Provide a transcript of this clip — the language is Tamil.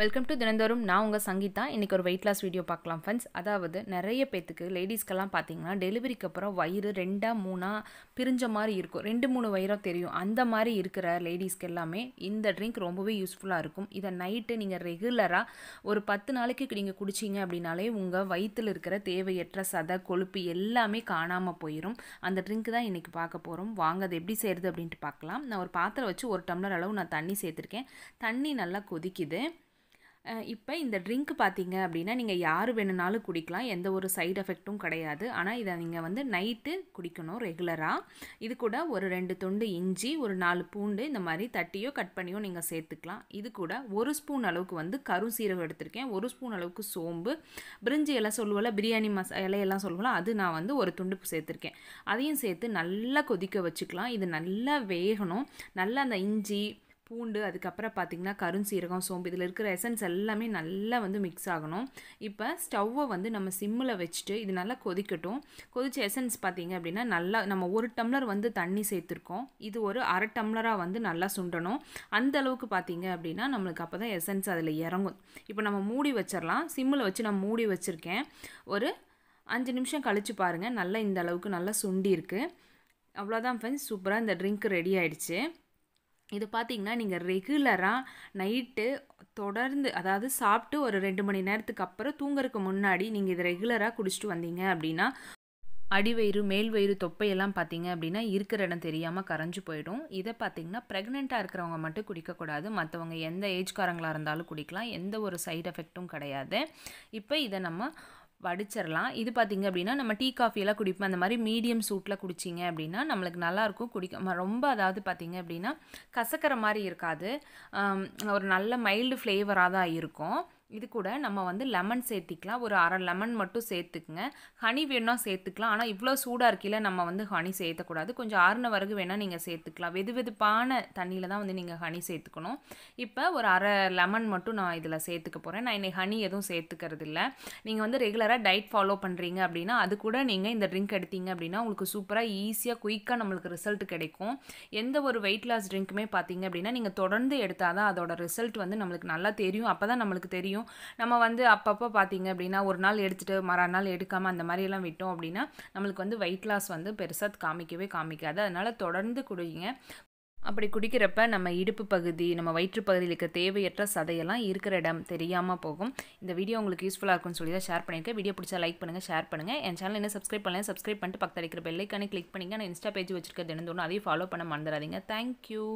வெல்கம் டு தினந்தோறும் நான் உங்கள் சங்கீதா இன்றைக்கி ஒரு வெயிட் லாஸ் வீடியோ பார்க்கலாம் ஃப்ரெண்ட்ஸ் அதாவது நிறைய பேத்துக்கு லேடிஸ்க்கெல்லாம் பார்த்தீங்கன்னா டெலிவரிக்கு அப்புறம் வயிறு ரெண்டாக மூணாக பிரிஞ்ச மாதிரி இருக்கும் ரெண்டு மூணு வயிறாக தெரியும் அந்த மாதிரி இருக்கிற லேடிஸ்க்கு எல்லாமே இந்த ட்ரிங்க் ரொம்பவே யூஸ்ஃபுல்லாக இருக்கும் இதை நைட்டு நீங்கள் ரெகுலராக ஒரு பத்து நாளைக்கு நீங்கள் குடிச்சிங்க அப்படின்னாலே உங்கள் வயிற்றில் இருக்கிற தேவையற்ற சதை கொழுப்பு எல்லாமே காணாமல் போயிடும் அந்த ட்ரிங்க் தான் இன்றைக்கி பார்க்க போகிறோம் வாங்க அது எப்படி செய்கிறது அப்படின்ட்டு பார்க்கலாம் நான் ஒரு பாத்திரம் வச்சு ஒரு டம்ளர் அளவு நான் தண்ணி சேர்த்துருக்கேன் தண்ணி நல்லா கொதிக்குது இப்போ இந்த ட்ரிங்க் பார்த்தீங்க அப்படின்னா நீங்கள் யார் வேணுனாலும் குடிக்கலாம் எந்த ஒரு சைடு எஃபெக்ட்டும் கிடையாது ஆனால் இதை நீங்கள் வந்து நைட்டு குடிக்கணும் ரெகுலராக இது கூட ஒரு ரெண்டு துண்டு இஞ்சி ஒரு நாலு பூண்டு இந்த மாதிரி தட்டியோ கட் பண்ணியோ நீங்கள் சேர்த்துக்கலாம் இது கூட ஒரு ஸ்பூன் அளவுக்கு வந்து கரு சீரகம் எடுத்திருக்கேன் ஒரு ஸ்பூன் அளவுக்கு சோம்பு பிரிஞ்சி எல்லாம் சொல்லுவோம்ல பிரியாணி மச இலையெல்லாம் சொல்லுவோம்ல அது நான் வந்து ஒரு துண்டு சேர்த்துருக்கேன் அதையும் சேர்த்து நல்லா கொதிக்க வச்சுக்கலாம் இது நல்லா வேகணும் நல்லா அந்த இஞ்சி பூண்டு அதுக்கப்புறம் பார்த்திங்கன்னா கருஞ்சீரகம் சோம்பு இதில் இருக்கிற எசன்ஸ் எல்லாமே நல்லா வந்து மிக்ஸ் ஆகணும் இப்போ ஸ்டவ்வை வந்து நம்ம சிம்மில் வச்சுட்டு இது நல்லா கொதிக்கட்டும் கொதிச்ச எசன்ஸ் பார்த்திங்க அப்படின்னா நல்லா நம்ம ஒரு டம்ளர் வந்து தண்ணி சேர்த்துருக்கோம் இது ஒரு அரை டம்ளராக வந்து நல்லா சுண்டணும் அந்த அளவுக்கு பார்த்திங்க அப்படின்னா நம்மளுக்கு அப்போ தான் எசன்ஸ் அதில் இறங்கும் இப்போ நம்ம மூடி வச்சிடலாம் சிம்மில் வச்சு நான் மூடி வச்சுருக்கேன் ஒரு அஞ்சு நிமிஷம் கழித்து பாருங்கள் நல்லா இந்த அளவுக்கு நல்லா சுண்டி இருக்குது அவ்வளோதான் ஃப்ரெண்ட்ஸ் சூப்பராக இந்த ட்ரிங்க் ரெடி ஆகிடுச்சு இது பார்த்தீங்கன்னா நீங்கள் ரெகுலராக நைட்டு தொடர்ந்து அதாவது சாப்பிட்டு ஒரு ரெண்டு மணி நேரத்துக்கு அப்புறம் தூங்குறதுக்கு முன்னாடி நீங்கள் இதை ரெகுலராக குடிச்சிட்டு வந்தீங்க அப்படின்னா அடிவயிறு மேல் வயிறு தொப்பையெல்லாம் பார்த்தீங்க அப்படின்னா இருக்கிற இடம் தெரியாமல் கரைஞ்சு போயிடும் இதை பார்த்தீங்கன்னா ப்ரெக்னெண்ட்டாக இருக்கிறவங்க மட்டும் குடிக்கக்கூடாது மற்றவங்க எந்த ஏஜ்காரங்களாக இருந்தாலும் குடிக்கலாம் எந்த ஒரு சைட் எஃபெக்ட்டும் கிடையாது இப்போ இதை நம்ம வடிச்சிடலாம் இது பார்த்திங்க அப்படின்னா நம்ம டீ காஃபியெல்லாம் குடிப்போம் அந்த மாதிரி மீடியம் சூட்டில் குடிச்சிங்க அப்படின்னா நம்மளுக்கு நல்லாயிருக்கும் குடிக்க ரொம்ப அதாவது பார்த்திங்க அப்படின்னா கசக்கிற மாதிரி இருக்காது ஒரு நல்ல மைல்டு ஃப்ளேவராக தான் இருக்கும் இது கூட நம்ம வந்து லெமன் சேர்த்திக்கலாம் ஒரு அரை லெமன் மட்டும் சேர்த்துக்குங்க ஹனி வேணும்னா சேர்த்துக்கலாம் ஆனால் இவ்வளோ சூடாக இருக்கையில் நம்ம வந்து ஹனி சேர்த்தக்கூடாது கொஞ்சம் ஆறுன வரகு வேணால் நீங்கள் சேர்த்துக்கலாம் வெது வெதுப்பான தண்ணியில் தான் வந்து நீங்கள் ஹனி சேர்த்துக்கணும் இப்போ ஒரு அரை லெமன் மட்டும் நான் இதில் சேர்த்துக்க போகிறேன் நான் இன்னைக்கு ஹனி எதுவும் சேர்த்துக்கிறது இல்லை நீங்கள் வந்து ரெகுலராக டயட் ஃபாலோ பண்ணுறீங்க அப்படின்னா அது கூட நீங்கள் இந்த ட்ரிங்க் எடுத்தீங்க அப்படின்னா உங்களுக்கு சூப்பராக ஈஸியாக குயிக்காக நம்மளுக்கு ரிசல்ட் கிடைக்கும் எந்த ஒரு வெயிட் லாஸ் ட்ரிங்க்குமே பார்த்தீங்க அப்படின்னா நீங்கள் தொடர்ந்து எடுத்தால் தான் அதோட ரிசல்ட் வந்து நம்மளுக்கு நல்லா தெரியும் அப்போ தான் நம்மளுக்கு தெரியும் தெரியும் நம்ம வந்து அப்பப்போ பார்த்திங்க அப்படின்னா ஒரு நாள் எடுத்துகிட்டு நாள் எடுக்காமல் அந்த மாதிரியெல்லாம் விட்டோம் அப்படின்னா நம்மளுக்கு வந்து வெயிட் லாஸ் வந்து பெருசாக காமிக்கவே காமிக்காது அதனால் தொடர்ந்து குடிங்க அப்படி குடிக்கிறப்ப நம்ம இடுப்பு பகுதி நம்ம வயிற்று பகுதியில் இருக்க தேவையற்ற சதையெல்லாம் இருக்கிற இடம் தெரியாமல் போகும் இந்த வீடியோ உங்களுக்கு யூஸ்ஃபுல்லாக இருக்கும்னு சொல்லி தான் ஷேர் பண்ணியிருக்கேன் வீடியோ பிடிச்சா லைக் பண்ணுங்கள் ஷேர் பண்ணுங்கள் என் சேனல் என்ன சப்ஸ்கிரைப் பண்ணலாம் சப்ஸ்கிரைப் பண்ணிட்டு பக்கத்தில் இருக்கிற பெல்லைக்கானே கிளிக் பண்ணிங்க நான் இன்ஸ்டா பேஜ் வச்சிருக்க தினந்தோறும் அதையும் ஃபாலோ பண்ண மறந்துடாதீங்க தேங்க்யூ